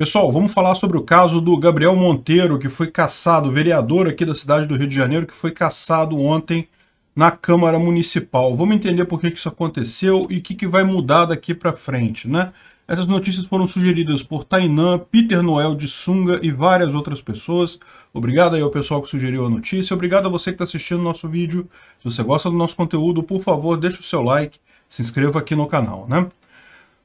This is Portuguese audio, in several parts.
Pessoal, vamos falar sobre o caso do Gabriel Monteiro, que foi caçado, vereador aqui da cidade do Rio de Janeiro, que foi caçado ontem na Câmara Municipal. Vamos entender por que, isso aconteceu e o que, que vai mudar daqui para frente, né? Essas notícias foram sugeridas por Tainan, Peter Noel de Sunga e várias outras pessoas. Obrigado aí ao pessoal que sugeriu a notícia. Obrigado a você que está assistindo o nosso vídeo. Se você gosta do nosso conteúdo, por favor, deixe o seu like, se inscreva aqui no canal, né?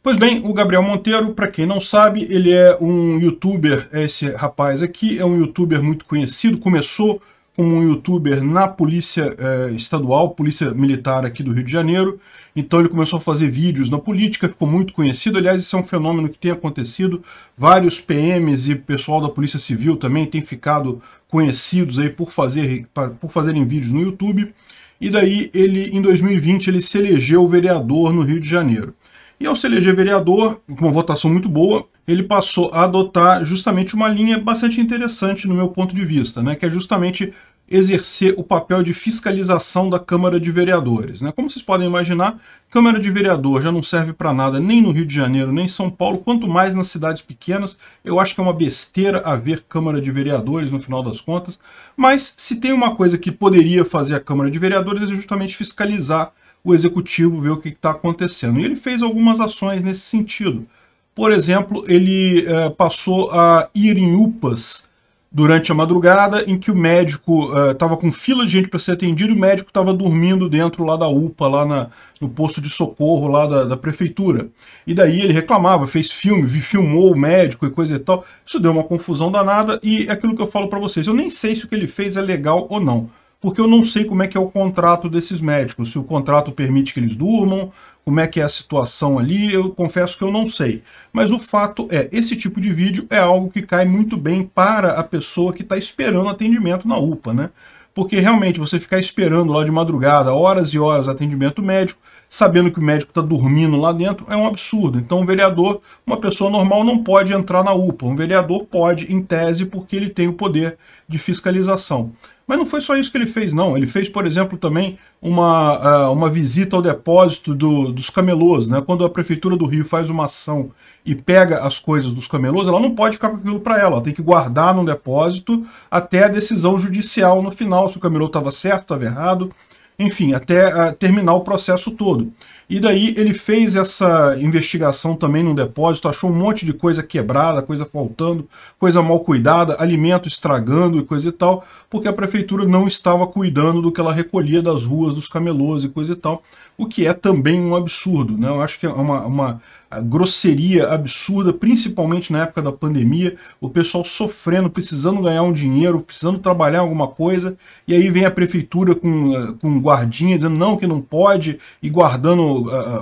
Pois bem, o Gabriel Monteiro, para quem não sabe, ele é um youtuber, é esse rapaz aqui é um youtuber muito conhecido, começou como um youtuber na polícia eh, estadual, polícia militar aqui do Rio de Janeiro, então ele começou a fazer vídeos na política, ficou muito conhecido, aliás, isso é um fenômeno que tem acontecido, vários PMs e pessoal da Polícia Civil também tem ficado conhecidos aí por, fazer, por fazerem vídeos no YouTube, e daí ele, em 2020, ele se elegeu vereador no Rio de Janeiro. E ao se eleger vereador, com uma votação muito boa, ele passou a adotar justamente uma linha bastante interessante no meu ponto de vista, né, que é justamente exercer o papel de fiscalização da Câmara de Vereadores. Né? Como vocês podem imaginar, Câmara de Vereador já não serve para nada nem no Rio de Janeiro, nem em São Paulo, quanto mais nas cidades pequenas. Eu acho que é uma besteira haver Câmara de Vereadores no final das contas. Mas se tem uma coisa que poderia fazer a Câmara de Vereadores é justamente fiscalizar o executivo ver o que está acontecendo. E ele fez algumas ações nesse sentido. Por exemplo, ele eh, passou a ir em UPAs durante a madrugada, em que o médico estava eh, com fila de gente para ser atendido e o médico estava dormindo dentro lá da UPA, lá na, no posto de socorro lá da, da prefeitura. E daí ele reclamava, fez filme, filmou o médico e coisa e tal. Isso deu uma confusão danada e é aquilo que eu falo para vocês. Eu nem sei se o que ele fez é legal ou não porque eu não sei como é que é o contrato desses médicos, se o contrato permite que eles durmam, como é que é a situação ali, eu confesso que eu não sei. Mas o fato é, esse tipo de vídeo é algo que cai muito bem para a pessoa que está esperando atendimento na UPA, né? Porque realmente você ficar esperando lá de madrugada, horas e horas, atendimento médico, sabendo que o médico está dormindo lá dentro, é um absurdo. Então um vereador, uma pessoa normal não pode entrar na UPA. Um vereador pode, em tese, porque ele tem o poder de fiscalização. Mas não foi só isso que ele fez, não. Ele fez, por exemplo, também uma, é, uma visita ao depósito do, dos camelôs. Né? Quando a Prefeitura do Rio faz uma ação e pega as coisas dos camelôs, ela não pode ficar com aquilo para ela. Ela tem que guardar num depósito até a decisão judicial no final, se o camelô estava certo, estava errado. Enfim, até uh, terminar o processo todo. E daí ele fez essa investigação também num depósito, achou um monte de coisa quebrada, coisa faltando, coisa mal cuidada, alimento estragando e coisa e tal, porque a prefeitura não estava cuidando do que ela recolhia das ruas, dos camelôs e coisa e tal, o que é também um absurdo, né? Eu acho que é uma, uma grosseria absurda, principalmente na época da pandemia, o pessoal sofrendo, precisando ganhar um dinheiro, precisando trabalhar alguma coisa, e aí vem a prefeitura com, eh, com guardinha dizendo não, que não pode, e guardando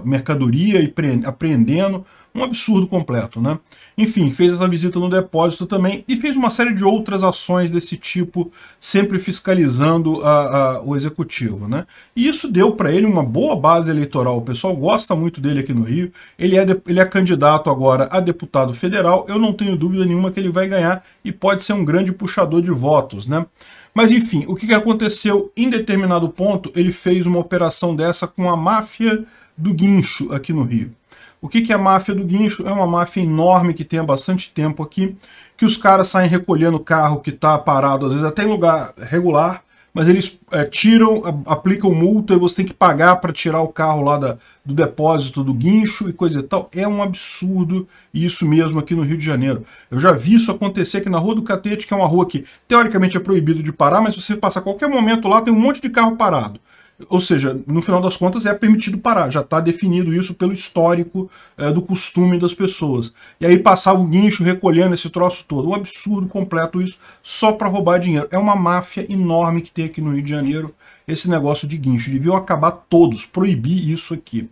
mercadoria e apreendendo, um absurdo completo, né? Enfim, fez essa visita no depósito também e fez uma série de outras ações desse tipo, sempre fiscalizando a, a, o executivo, né? E isso deu para ele uma boa base eleitoral. O pessoal gosta muito dele aqui no Rio. Ele é, de, ele é candidato agora a deputado federal. Eu não tenho dúvida nenhuma que ele vai ganhar e pode ser um grande puxador de votos, né? Mas enfim, o que aconteceu em determinado ponto, ele fez uma operação dessa com a máfia do guincho aqui no Rio. O que, que é a máfia do guincho? É uma máfia enorme que tem há bastante tempo aqui, que os caras saem recolhendo carro que está parado, às vezes até em lugar regular, mas eles é, tiram, aplicam multa e você tem que pagar para tirar o carro lá da, do depósito do guincho e coisa e tal. É um absurdo isso mesmo aqui no Rio de Janeiro. Eu já vi isso acontecer aqui na Rua do Catete, que é uma rua que teoricamente é proibido de parar, mas se você passar qualquer momento lá, tem um monte de carro parado. Ou seja, no final das contas é permitido parar, já está definido isso pelo histórico é, do costume das pessoas. E aí passava o guincho recolhendo esse troço todo. Um absurdo completo isso, só para roubar dinheiro. É uma máfia enorme que tem aqui no Rio de Janeiro esse negócio de guincho. Deviam acabar todos, proibir isso aqui.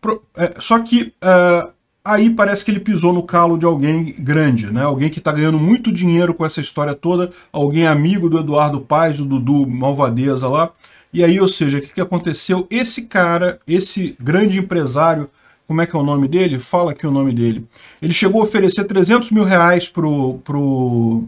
Pro, é, só que é, aí parece que ele pisou no calo de alguém grande, né? Alguém que está ganhando muito dinheiro com essa história toda, alguém amigo do Eduardo Paes, do Dudu Malvadeza lá. E aí, ou seja, o que, aconteceu? Esse cara, esse grande empresário, como é que é o nome dele? Fala aqui o nome dele. Ele chegou a oferecer 300 mil reais pro, pro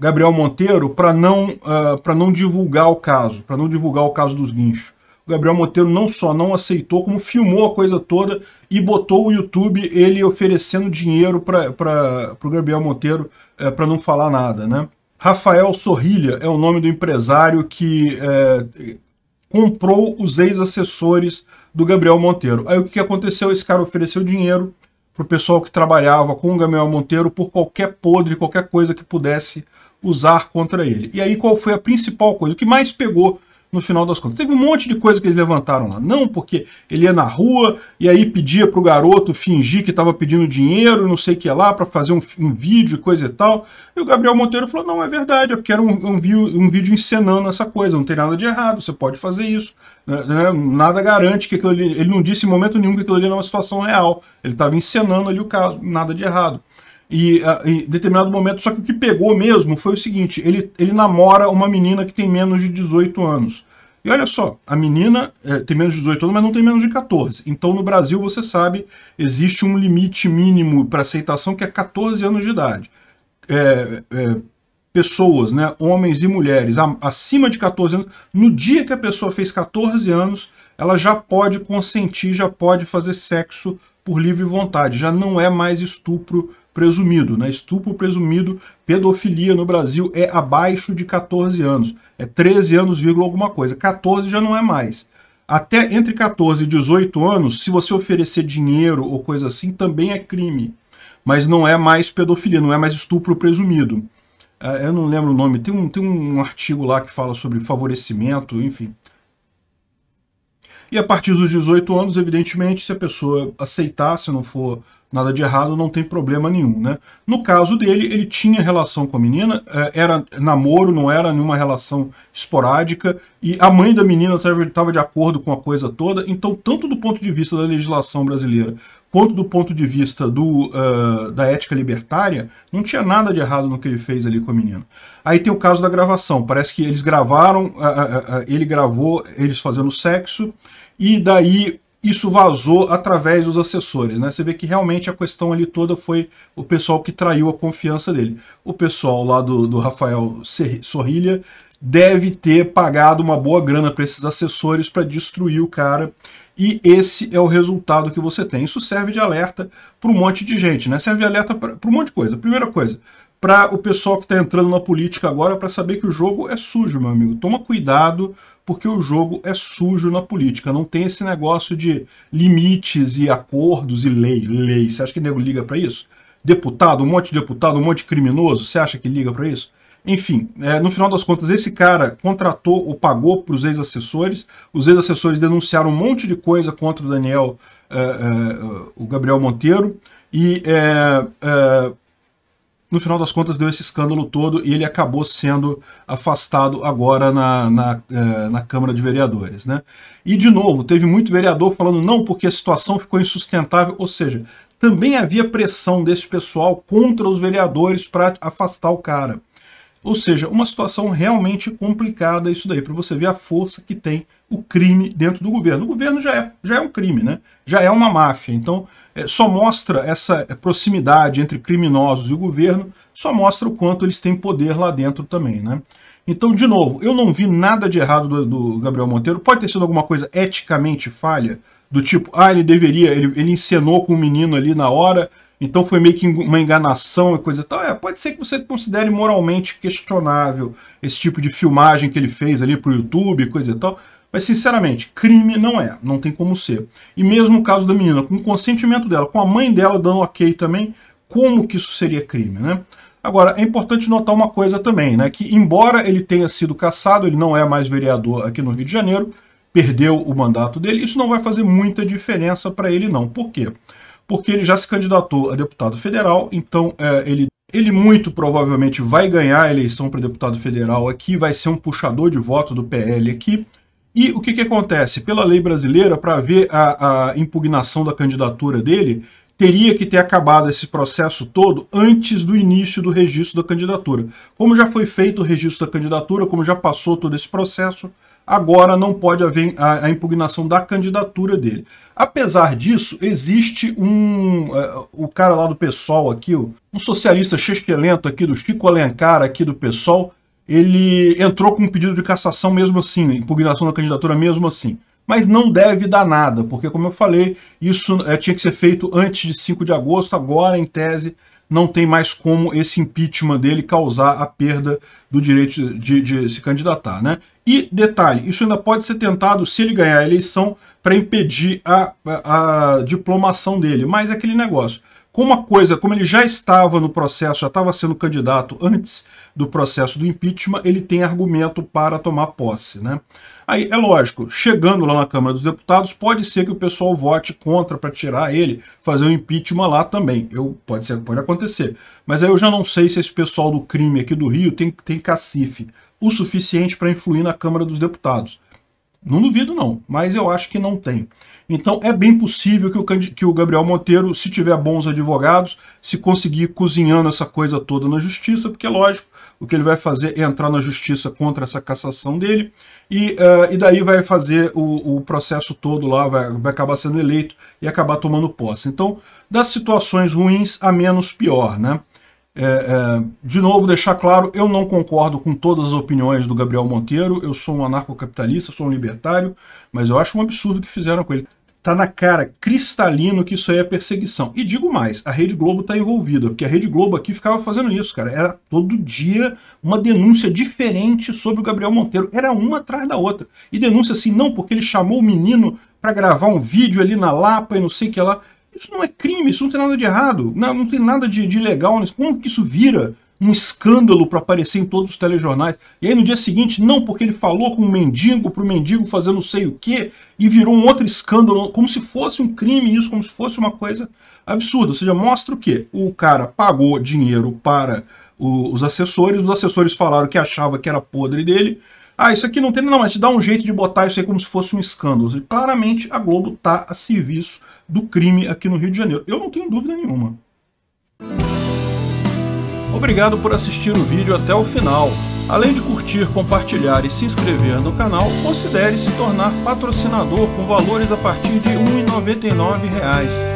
Gabriel Monteiro para não, uh, não divulgar o caso, para não divulgar o caso dos guinchos. O Gabriel Monteiro não só não aceitou, como filmou a coisa toda e botou o YouTube ele oferecendo dinheiro para o Gabriel Monteiro eh, para não falar nada, né? Rafael Sorrilha é o nome do empresário que é, comprou os ex-assessores do Gabriel Monteiro. Aí o que aconteceu? Esse cara ofereceu dinheiro para o pessoal que trabalhava com o Gabriel Monteiro por qualquer podre, qualquer coisa que pudesse usar contra ele. E aí qual foi a principal coisa? O que mais pegou no final das contas. Teve um monte de coisa que eles levantaram lá. Não, porque ele ia na rua e aí pedia para o garoto fingir que estava pedindo dinheiro, não sei o que lá, para fazer um, um, vídeo coisa e tal. E o Gabriel Monteiro falou, não, é verdade, é porque era um, um, um vídeo encenando essa coisa, não tem nada de errado, você pode fazer isso. Né, né? Nada garante que aquilo ali, ele não disse em momento nenhum que aquilo ali era uma situação real. Ele estava encenando ali o caso, nada de errado. E ah, em determinado momento, só que o que pegou mesmo foi o seguinte, ele, ele namora uma menina que tem menos de 18 anos. E olha só, a menina é, tem menos de 18 anos, mas não tem menos de 14. Então, no Brasil, você sabe, existe um limite mínimo para aceitação que é 14 anos de idade. É, é, pessoas, né, homens e mulheres, a, acima de 14 anos, no dia que a pessoa fez 14 anos, ela já pode consentir, já pode fazer sexo por livre vontade. Já não é mais estupro presumido. Né? Estupro presumido, pedofilia no Brasil é abaixo de 14 anos. É 13 anos, alguma coisa. 14 já não é mais. Até entre 14 e 18 anos, se você oferecer dinheiro ou coisa assim, também é crime. Mas não é mais pedofilia, não é mais estupro presumido. É, eu não lembro o nome, tem um, tem um artigo lá que fala sobre favorecimento, enfim. E a partir dos 18 anos, evidentemente, se a pessoa aceitar, se não for nada de errado, não tem problema nenhum, né? No caso dele, ele tinha relação com a menina, é, era namoro, não era nenhuma relação esporádica, e a mãe da menina estava de acordo com a coisa toda, então tanto do ponto de vista da legislação brasileira, quanto do ponto de vista do, uh, da ética libertária, não tinha nada de errado no que ele fez ali com a menina. Aí tem o caso da gravação, parece que eles gravaram, uh, uh, ele gravou eles fazendo sexo, e daí isso vazou através dos assessores, né? Você vê que realmente a questão ali toda foi o pessoal que traiu a confiança dele. O pessoal lá do, do Rafael Sorrilha deve ter pagado uma boa grana para esses assessores para destruir o cara. E esse é o resultado que você tem. Isso serve de alerta para um monte de gente, né? Serve de alerta para um monte de coisa. Primeira coisa, para o pessoal que está entrando na política agora para saber que o jogo é sujo, meu amigo. Toma cuidado porque o jogo é sujo na política. Não tem esse negócio de limites e acordos e lei. Lei. Você acha que nego liga para isso? Deputado, um monte de deputado, um monte de criminoso, você acha que liga para isso? Enfim, é, no final das contas, esse cara contratou ou pagou para os ex-assessores, os ex-assessores denunciaram um monte de coisa contra o Daniel, é, é, o Gabriel Monteiro, e é, é, no final das contas deu esse escândalo todo e ele acabou sendo afastado agora na, na, é, na, Câmara de Vereadores. Né? E, de novo, teve muito vereador falando não porque a situação ficou insustentável, ou seja, também havia pressão desse pessoal contra os vereadores para afastar o cara. Ou seja, uma situação realmente complicada isso daí, para você ver a força que tem o crime dentro do governo. O governo já é, já é um crime, né? já é uma máfia. Então, é, só mostra essa é, proximidade entre criminosos e o governo, só mostra o quanto eles têm poder lá dentro também. Né? Então, de novo, eu não vi nada de errado do, do Gabriel Monteiro. Pode ter sido alguma coisa eticamente falha, do tipo, ah, ele deveria, ele, ele encenou com o menino ali na hora, então foi meio que uma enganação e coisa e tal. É, pode ser que você considere moralmente questionável esse tipo de filmagem que ele fez ali pro YouTube, coisa e tal. Mas, sinceramente, crime não é, não tem como ser. E mesmo o caso da menina, com o consentimento dela, com a mãe dela dando ok também, como que isso seria crime, né? Agora, é importante notar uma coisa também, né? Que embora ele tenha sido cassado, ele não é mais vereador aqui no Rio de Janeiro, perdeu o mandato dele, isso não vai fazer muita diferença para ele não. Por quê? porque ele já se candidatou a deputado federal, então é, ele, ele muito provavelmente vai ganhar a eleição para deputado federal aqui, vai ser um puxador de voto do PL aqui. E o que, que acontece? Pela lei brasileira, para ver a, a impugnação da candidatura dele, teria que ter acabado esse processo todo antes do início do registro da candidatura. Como já foi feito o registro da candidatura, como já passou todo esse processo, agora não pode haver a, a impugnação da candidatura dele. Apesar disso, existe um. Uh, o cara lá do PSOL aqui, um socialista chesquelento aqui, do Chico Alencar aqui do PSOL, ele entrou com um pedido de cassação mesmo assim, né, impugnação da candidatura mesmo assim mas não deve dar nada, porque, como eu falei, isso é, tinha que ser feito antes de 5 de agosto, agora, em tese, não tem mais como esse impeachment dele causar a perda do direito de, de se candidatar. Né? E, detalhe, isso ainda pode ser tentado se ele ganhar a eleição para impedir a, a, a diplomação dele. Mas é aquele negócio. Como a coisa, como ele já estava no processo, já estava sendo candidato antes do processo do impeachment, ele tem argumento para tomar posse. Né? Aí, é lógico, chegando lá na Câmara dos Deputados, pode ser que o pessoal vote contra para tirar ele, fazer um impeachment lá também. Eu, pode, ser, pode acontecer. Mas aí eu já não sei se esse pessoal do crime aqui do Rio tem, tem cacife o suficiente para influir na Câmara dos Deputados. Não duvido não, mas eu acho que não tem. Então é bem possível que o, que o Gabriel Monteiro, se tiver bons advogados, se conseguir cozinhando essa coisa toda na justiça, porque lógico, o que ele vai fazer é entrar na justiça contra essa cassação dele, e, uh, e daí vai fazer o, o processo todo lá, vai, vai acabar sendo eleito e acabar tomando posse. Então, das situações ruins a menos pior, né? É, é, de novo, deixar claro, eu não concordo com todas as opiniões do Gabriel Monteiro, eu sou um anarcocapitalista, sou um libertário, mas eu acho um absurdo o que fizeram com ele. Tá na cara, cristalino, que isso aí é perseguição. E digo mais, a Rede Globo tá envolvida, porque a Rede Globo aqui ficava fazendo isso, cara. Era todo dia uma denúncia diferente sobre o Gabriel Monteiro. Era uma atrás da outra. E denúncia assim, não, porque ele chamou o menino para gravar um vídeo ali na Lapa e não sei o que lá. Ela... Isso não é crime, isso não tem nada de errado, não, não tem nada de, de legal nisso. Como que isso vira um escândalo para aparecer em todos os telejornais? E aí no dia seguinte, não, porque ele falou com um mendigo, para o mendigo fazer não sei o quê, e virou um outro escândalo, como se fosse um crime isso, como se fosse uma coisa absurda. Ou seja, mostra o quê? O cara pagou dinheiro para os assessores, os assessores falaram que achava que era podre dele, ah, isso aqui não tem, não, mas te dá um jeito de botar isso aí como se fosse um escândalo. Claramente a Globo está a serviço do crime aqui no Rio de Janeiro. Eu não tenho dúvida nenhuma. Obrigado por assistir o vídeo até o final. Além de curtir, compartilhar e se inscrever no canal, considere se tornar patrocinador com valores a partir de R$ 1,99